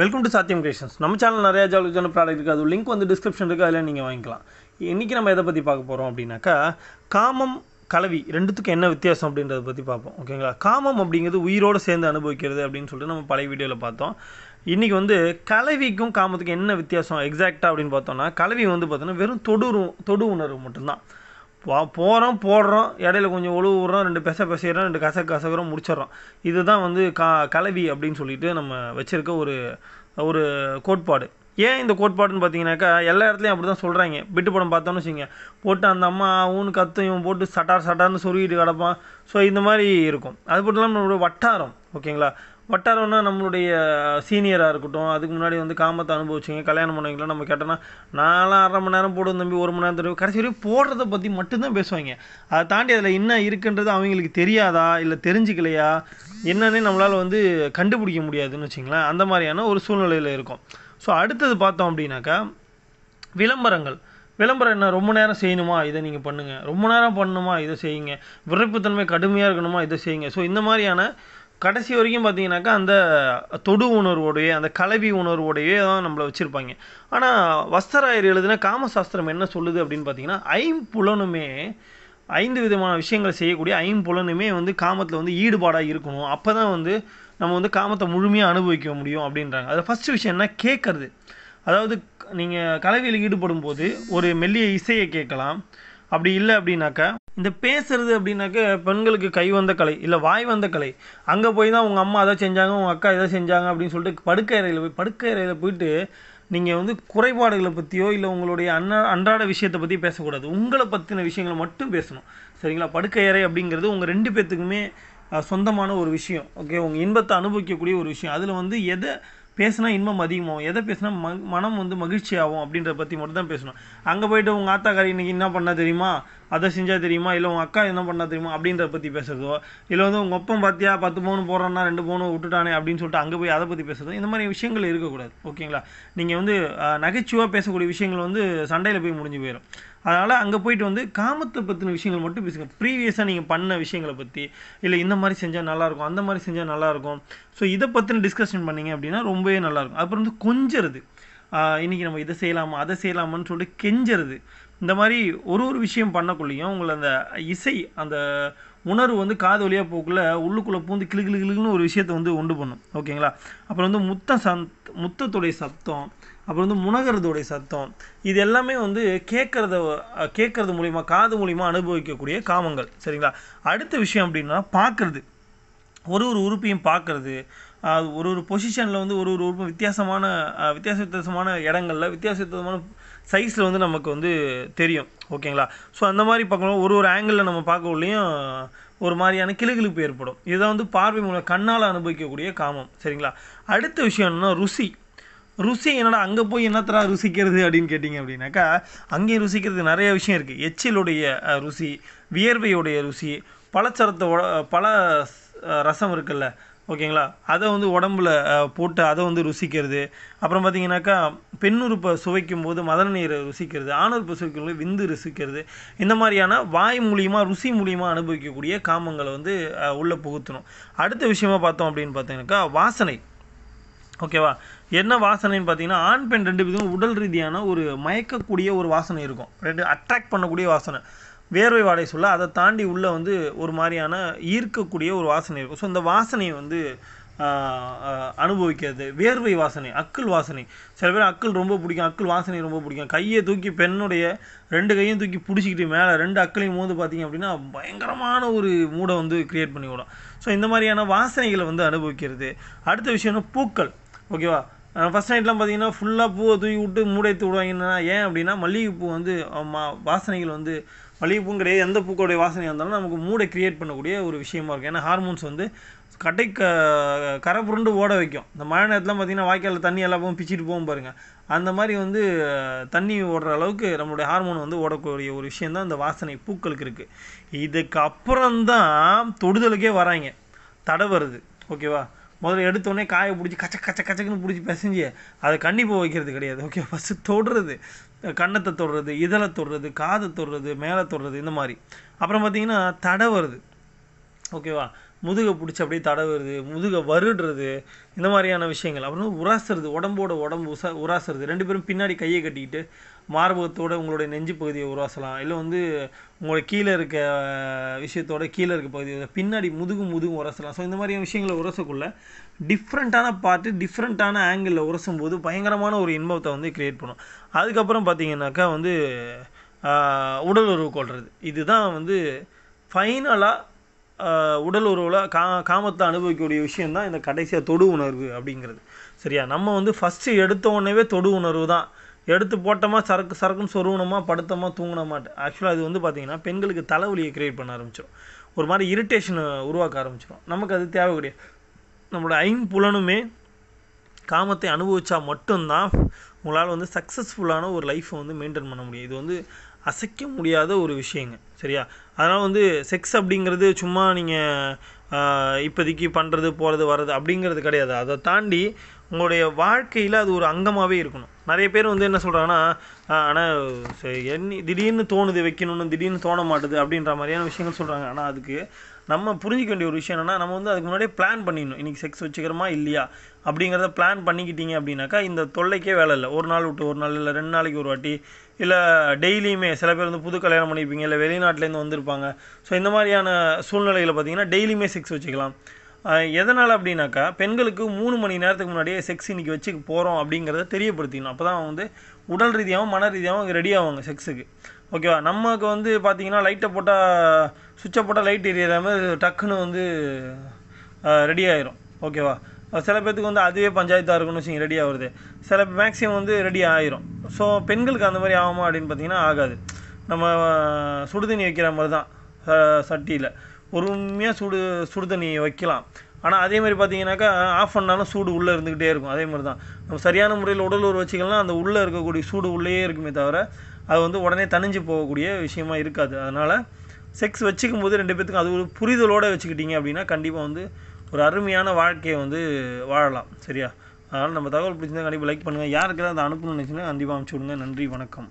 welcome to சாத்தியம் creations நம்ம channel நிறையா ஜாலுக்கான ப்ராடக்ட் இருக்குது அது லிங்க் வந்து டிஸ்கிரிப்ஷன் இருக்குது அதில் நீங்கள் வாங்கிக்கலாம் இன்றைக்கி நம்ம எதை பற்றி பார்க்க போகிறோம் அப்படின்னாக்கா காமம் கலவி ரெண்டுத்துக்கும் என்ன வித்தியாசம் அப்படின்றத பற்றி பார்ப்போம் ஓகேங்களா காமம் அப்படிங்கிறது உயிரோடு சேர்ந்து அனுபவிக்கிறது அப்படின்னு சொல்லிட்டு நம்ம பழைய வீடியோவில் பார்த்தோம் இன்றைக்கி வந்து கலவிக்கும் காமத்துக்கும் என்ன வித்தியாசம் எக்ஸாக்டாக அப்படின்னு பார்த்தோம்னா கலவி வந்து பார்த்தோன்னா வெறும் தொடு தொடு உணர்வு மட்டும்தான் போ போகிறோம் போடுறோம் இடையில கொஞ்சம் உழுவு ரெண்டு பெச பெசைகிறோம் ரெண்டு கச கசகிறோம் முடிச்சிடறோம் இதுதான் வந்து கா கலவி அப்படின்னு சொல்லிட்டு நம்ம வச்சுருக்க ஒரு ஒரு கோட்பாடு ஏன் இந்த கோட்பாடுன்னு பார்த்தீங்கன்னாக்கா எல்லா இடத்துலையும் அப்படி தான் சொல்கிறாங்க பிட்டு படம் பார்த்தோன்னு வச்சுங்க போட்டு அந்த அம்மா ஊன் கத்து இவன் போட்டு சட்டார் சட்டார்னு சொருகிட்டு கிடப்பான் ஸோ இந்த மாதிரி இருக்கும் அது மட்டும் இல்லாமல் நம்மளோட வட்டாரம் ஓகேங்களா வட்டாரம்னா நம்மளுடைய சீனியராக இருக்கட்டும் அதுக்கு முன்னாடி வந்து காமத்தை அனுபவிச்சிங்க கல்யாணம் பண்ணுவீங்களா நம்ம கேட்டோம்னா நாலாம் அரை மணி நேரம் போடும் தம்பி ஒரு மணி நேரம் தருவோம் கடைசி வரைக்கும் போடுறத பற்றி மட்டும்தான் பேசுவாங்க அதை தாண்டி அதில் என்ன இருக்குன்றது அவங்களுக்கு தெரியாதா இல்லை தெரிஞ்சுக்கலையா என்னன்னு நம்மளால் வந்து கண்டுபிடிக்க முடியாதுன்னு வச்சிங்களேன் அந்த மாதிரியான ஒரு சூழ்நிலையில் இருக்கும் ஸோ அடுத்தது பார்த்தோம் அப்படின்னாக்கா விளம்பரங்கள் விளம்பரம் என்ன ரொம்ப நேரம் செய்யணுமா இதை நீங்கள் பண்ணுங்கள் ரொம்ப நேரம் பண்ணணுமா இதை செய்யுங்க விரைப்புத்தன்மை கடுமையாக இருக்கணுமா இதை செய்யுங்க ஸோ இந்த மாதிரியான கடைசி வரைக்கும் பார்த்தீங்கன்னாக்கா அந்த தொடு உணர்வோடைய அந்த கலவி உணர்வோடையே தான் நம்மளை வச்சுருப்பாங்க ஆனால் வஸ்தராயர் எழுதுனா காமசாஸ்திரம் என்ன சொல்லுது அப்படின்னு பார்த்தீங்கன்னா ஐம்புலனுமே ஐந்து விதமான விஷயங்களை செய்யக்கூடிய ஐம்புலனுமே வந்து காமத்தில் வந்து ஈடுபாடாக இருக்கணும் அப்போ தான் வந்து நம்ம வந்து காமத்தை முழுமையாக அனுபவிக்க முடியும் அப்படின்றாங்க அதை ஃபஸ்ட்டு விஷயம் என்ன கேட்குறது அதாவது நீங்கள் கலவியில் ஈடுபடும் போது ஒரு மெல்லிய இசையை கேட்கலாம் அப்படி இல்லை அப்படின்னாக்கா இந்த பேசுகிறது அப்படின்னாக்க பெண்களுக்கு கை வந்த கலை இல்லை வாய் வந்த கலை அங்கே போய் தான் உங்கள் அம்மா அதை செஞ்சாங்க உங்கள் அக்கா இதை செஞ்சாங்க அப்படின்னு சொல்லிட்டு படுக்கை அறையில் போய் படுக்கை அறையில் போயிட்டு நீங்கள் வந்து குறைபாடுகளை பற்றியோ இல்லை உங்களுடைய அன்னா அன்றாட விஷயத்தை பற்றி பேசக்கூடாது உங்களை பற்றின விஷயங்களை மட்டும் பேசணும் சரிங்களா படுக்கை அறை அப்படிங்கிறது உங்கள் ரெண்டு பேர்த்துக்குமே சொந்தமான ஒரு விஷயம் ஓகே உங்கள் இன்பத்தை அனுபவிக்கக்கூடிய ஒரு விஷயம் அதில் வந்து எதை பேசுனா இன்பம் அதிகமாகும் எதை பேசுனா ம மனம் வந்து மகிழ்ச்சி ஆகும் அப்படின்றத பற்றி மட்டும் தான் பேசணும் அங்கே போயிட்டு உங்கள் ஆத்தாக்காரி இன்றைக்கி என்ன பண்ணால் தெரியுமா அதை செஞ்சால் தெரியுமா இல்லை உங்கள் அக்கா என்ன பண்ணால் தெரியுமா அப்படின்றத பற்றி பேசுறதோ இல்லை வந்து உங்கள் ஒப்பம் பார்த்தியா பத்து பவுன் போடுறான்னா ரெண்டு பவுன் விட்டுட்டானே அப்படின்னு சொல்லிட்டு அங்கே போய் அதை பற்றி பேசுறதோ இந்த மாதிரி விஷயங்கள் இருக்கக்கூடாது ஓகேங்களா நீங்கள் வந்து நகைச்சுவாக பேசக்கூடிய விஷயங்கள் வந்து சண்டையில் போய் முடிஞ்சு போயிடும் அதனால் அங்கே போயிட்டு வந்து காமத்தை பற்றின விஷயங்கள் மட்டும் பேசுங்க ப்ரீவியஸாக நீங்கள் பண்ண விஷயங்களை பற்றி இல்லை இந்த மாதிரி செஞ்சால் நல்லாயிருக்கும் அந்த மாதிரி செஞ்சால் நல்லாயிருக்கும் ஸோ இதை பற்றின டிஸ்கஷன் பண்ணிங்க அப்படின்னா ரொம்பவே நல்லாயிருக்கும் அப்புறம் வந்து கொஞ்சிறது இன்றைக்கி நம்ம இதை செய்யலாமா அதை செய்யலாமான்னு சொல்லிட்டு கெஞ்சிறது இந்த மாதிரி ஒரு ஒரு விஷயம் பண்ணக்குள்ளேயும் உங்களை அந்த இசை அந்த உணர்வு வந்து காது வழியாக போக்குள்ள உள்ளுக்குள்ளே பூந்து கிளு கிளு கிளுன்னு ஒரு விஷயத்தை வந்து உண்டு பண்ணும் ஓகேங்களா அப்புறம் வந்து முத்த சந்த் முத்தத்துடைய சத்தம் அப்புறம் வந்து முனகிறதுடைய சத்தம் இது எல்லாமே வந்து கேட்குறத கேட்குறது மூலிமா காது மூலிமா அனுபவிக்கக்கூடிய காமங்கள் சரிங்களா அடுத்த விஷயம் அப்படின்னா பார்க்குறது ஒரு ஒரு உறுப்பையும் பார்க்குறது ஒரு ஒரு பொசிஷனில் வந்து ஒரு ஒரு உறுப்பு வித்தியாசமான வித்தியாச வித்தியாசமான இடங்களில் வித்தியாச வித்தியாசமான சைஸில் வந்து நமக்கு வந்து தெரியும் ஓகேங்களா ஸோ அந்த மாதிரி பார்க்கணும் ஒரு ஒரு ஆங்கிளில் நம்ம பார்க்கவுள்ளேயும் ஒரு மாதிரியான கிளுகிழிப்பு ஏற்படும் இதுதான் வந்து பார்வை மூலம் கண்ணால் அனுபவிக்கக்கூடிய காமம் சரிங்களா அடுத்த விஷயம் என்னென்னா ருசி ருசி என்னடா அங்கே போய் என்னத்தரா ருசிக்கிறது அப்படின்னு கேட்டிங்க அப்படின்னாக்கா அங்கேயும் ருசிக்கிறது நிறைய விஷயம் இருக்குது எச்சிலுடைய ருசி வியர்வையுடைய ருசி பலச்சரத்தோட பல ரசம் இருக்குல்ல ஓகேங்களா அதை வந்து உடம்புல போட்டு அதை வந்து ருசிக்கிறது அப்புறம் பார்த்தீங்கன்னாக்கா பெண்ணுறுப்பை சுவைக்கும் போது மதன நீரை ருசிக்கிறது ஆணுறுப்பை சுவைக்கும் போது விந்து ருசிக்கிறது இந்த மாதிரியான வாய் மூலியமாக ருசி மூலியமாக அனுபவிக்கக்கூடிய காமங்களை வந்து உள்ளே புகுத்தணும் அடுத்த விஷயமா பார்த்தோம் அப்படின்னு பார்த்தீங்கன்னாக்கா வாசனை ஓகேவா என்ன வாசனைன்னு பார்த்தீங்கன்னா ஆண் பெண் ரெண்டு பேரும் உடல் ரீதியான ஒரு மயக்கக்கூடிய ஒரு வாசனை இருக்கும் ரெண்டு அட்ராக்ட் பண்ணக்கூடிய வாசனை வேர்வை வாடை சொல்ல அதை தாண்டி உள்ளே வந்து ஒரு மாதிரியான ஈர்க்கக்கூடிய ஒரு வாசனை இருக்கும் ஸோ இந்த வாசனையை வந்து அனுபவிக்கிறது வேர்வை வாசனை அக்கள் வாசனை சில பேர் அக்கள் ரொம்ப பிடிக்கும் அக்கள் வாசனை ரொம்ப பிடிக்கும் கையை தூக்கி பெண்ணுடைய ரெண்டு கையும் தூக்கி பிடிச்சிக்கிட்டு மேலே ரெண்டு அக்களையும் மோது பார்த்திங்க அப்படின்னா பயங்கரமான ஒரு மூடை வந்து க்ரியேட் பண்ணி விடும் ஸோ இந்த மாதிரியான வாசனைகளை வந்து அனுபவிக்கிறது அடுத்த விஷயம்னா பூக்கள் ஓகேவா ஃபஸ்ட் நைட்லாம் பார்த்தீங்கன்னா ஃபுல்லாக பூவை தூக்கி விட்டு மூடை விடுவாங்கன்னா ஏன் அப்படின்னா மல்லிகைப்பூ வந்து மா வாசனைகள் வந்து மல்லிகைப்பூ கிடையாது எந்த பூக்களுடைய வாசனையாக இருந்தாலும் நமக்கு மூடை க்ரியேட் பண்ணக்கூடிய ஒரு விஷயமா இருக்கும் ஏன்னா ஹார்மோன்ஸ் வந்து கட்டை க கரை புரண்டு ஓட வைக்கும் இந்த மழை நேரத்தில் பார்த்திங்கன்னா வாய்க்காலில் தண்ணி எல்லா போகும் பிச்சுட்டு போகும் பாருங்கள் அந்த மாதிரி வந்து தண்ணி ஓடுற அளவுக்கு நம்மளுடைய ஹார்மோன் வந்து ஓடக்கூடிய ஒரு விஷயம் தான் இந்த வாசனை பூக்களுக்கு இருக்குது இதுக்கு தான் தொடுதலுக்கே வராங்க தடை வருது ஓகேவா முதல்ல எடுத்தோடனே காயை பிடிச்சி கச்ச கச்ச கச்சக்குன்னு பிடிச்சி பிசைஞ்சி அதை கண்டிப்பாக வைக்கிறது கிடையாது ஓகே ஃபஸ்ட்டு தொடுறது கண்ணத்தை தொடுறது இதழை தொடுறது காதை தொடுறது மேலே தொடுறது இந்த மாதிரி அப்புறம் தடை வருது ஓகேவா முதுகை பிடிச்சி அப்படியே தடவுறது முதுகை வருடுறது இந்த மாதிரியான விஷயங்கள் அப்புறம் உராசுறது உடம்போட உடம்பு உசா உராசுறது ரெண்டு பேரும் பின்னாடி கையை கட்டிக்கிட்டு மார்பகத்தோட உங்களுடைய நெஞ்சு பகுதியை உருவாசலாம் இல்லை வந்து உங்களோட கீழே இருக்க விஷயத்தோட கீழே இருக்க பகுதியை பின்னாடி முதுகு முதுகும் உரசலாம் ஸோ இந்த மாதிரியான விஷயங்களை உரசக்குள்ள டிஃப்ரெண்ட்டான பார்ட்டு டிஃப்ரெண்ட்டான ஆங்கிளில் உரசும் போது பயங்கரமான ஒரு இன்பத்தை வந்து க்ரியேட் பண்ணும் அதுக்கப்புறம் பார்த்தீங்கன்னாக்கா வந்து உடல் உறவு கொள்வது இதுதான் வந்து ஃபைனலாக உடல் உறவில் கா காமத்தை அனுபவிக்கக்கூடிய விஷயந்தான் இந்த கடைசியாக தொடு உணர்வு அப்படிங்கிறது சரியா நம்ம வந்து ஃபஸ்ட்டு எடுத்த உடனே தொடு உணர்வு தான் எடுத்து போட்டோமா சரக்கு சரக்குன்னு சொருவணுமா படுத்தோமா தூங்கினமாட்டு ஆக்சுவலாக இது வந்து பார்த்திங்கன்னா பெண்களுக்கு தலைவலியை க்ரியேட் பண்ண ஆரம்பிச்சிடும் ஒரு மாதிரி இரிட்டேஷனை உருவாக்க ஆரம்பிச்சிடும் நமக்கு அது தேவை கிடையாது நம்மளோட ஐம்புலனுமே காமத்தை அனுபவித்தா மட்டும்தான் உங்களால் வந்து சக்ஸஸ்ஃபுல்லான ஒரு லைஃப்பை வந்து மெயின்டைன் பண்ண முடியும் இது வந்து அசைக்க முடியாத ஒரு விஷயங்க சரியா அதனால் வந்து செக்ஸ் அப்படிங்கிறது சும்மா நீங்கள் இப்போதைக்கு பண்ணுறது போகிறது வர்றது அப்படிங்கிறது கிடையாது அதை தாண்டி உங்களுடைய வாழ்க்கையில் அது ஒரு அங்கமாகவே இருக்கணும் நிறைய பேர் வந்து என்ன சொல்கிறாங்கன்னா ஆனால் என்ன திடீர்னு தோணுது வைக்கணும்னு திடீர்னு தோண மாட்டுது அப்படின்ற மாதிரியான விஷயங்கள் சொல்கிறாங்க ஆனால் அதுக்கு நம்ம புரிஞ்சிக்க வேண்டிய ஒரு விஷயம் என்னென்னா நம்ம வந்து அதுக்கு முன்னாடியே பிளான் பண்ணிடணும் இன்றைக்கி செக்ஸ் வச்சுக்கிறோமா இல்லையா அப்படிங்கிறத பிளான் பண்ணிக்கிட்டீங்க அப்படின்னாக்கா இந்த தொல்லைக்கே வேலை இல்லை ஒரு நாள் விட்டு ஒரு நாள் இல்லை ரெண்டு நாளைக்கு ஒரு வாட்டி இல்லை டெய்லியுமே சில பேர் வந்து புது கல்யாணம் பண்ணிப்பீங்க இல்லை வெளிநாட்டிலேருந்து வந்திருப்பாங்க ஸோ இந்த மாதிரியான சூழ்நிலையில் பார்த்தீங்கன்னா டெய்லியுமே செக்ஸ் வச்சுக்கலாம் எதனால் அப்படின்னாக்கா பெண்களுக்கு மூணு மணி நேரத்துக்கு முன்னாடியே செக்ஸ் இன்றைக்கி வச்சுக்க போகிறோம் அப்படிங்கிறத தெரியப்படுத்திக்கணும் அப்போ தான் அவங்க வந்து உடல் ரீதியாகவும் மன ரீதியாகவும் ரெடி ஆவாங்க செக்ஸுக்கு ஓகேவா நமக்கு வந்து பார்த்தீங்கன்னா லைட்டை போட்டால் சுவிட்சை போட்டால் லைட் எரியற மாதிரி டக்குன்னு வந்து ரெடி ஆயிரும் ஓகேவா சில பேர்த்துக்கு வந்து அதுவே பஞ்சாயத்தாக இருக்குன்னு வச்சுங்க ரெடி ஆகுறது சில மேக்ஸிமம் வந்து ரெடி ஆயிரும் ஸோ பெண்களுக்கு அந்த மாதிரி ஆகுமா அப்படின்னு பார்த்தீங்கன்னா ஆகாது நம்ம சுடுதண்ணி வைக்கிற மாதிரி தான் சட்டியில் பொறுமையாக சுடு சுடுதண்ணி வைக்கலாம் ஆனால் அதே மாதிரி பார்த்தீங்கன்னாக்கா ஆஃப் பண்ணாலும் சூடு உள்ளே இருந்துக்கிட்டே இருக்கும் அதே மாதிரி தான் நம்ம சரியான முறையில் உடலூர் வச்சுக்கலாம் அந்த உள்ளே இருக்கக்கூடிய சூடு உள்ளேயே இருக்குமே தவிர அது வந்து உடனே தணிஞ்சு போகக்கூடிய விஷயமா இருக்காது அதனால் செக்ஸ் வச்சுக்கும் போது ரெண்டு பேர்த்துக்கும் அது ஒரு புரிதலோடு வச்சுக்கிட்டிங்க அப்படின்னா கண்டிப்பாக வந்து ஒரு அருமையான வாழ்க்கையை வந்து வாழலாம் சரியா அதனால் நம்ம தகவல் பிடிச்சிருந்தா கண்டிப்பாக லைக் பண்ணுங்கள் தான் அதை அனுப்பணும்னு நினச்சுன்னா கண்டிப்பாக அனுப்பிச்சி விடுங்க நன்றி வணக்கம்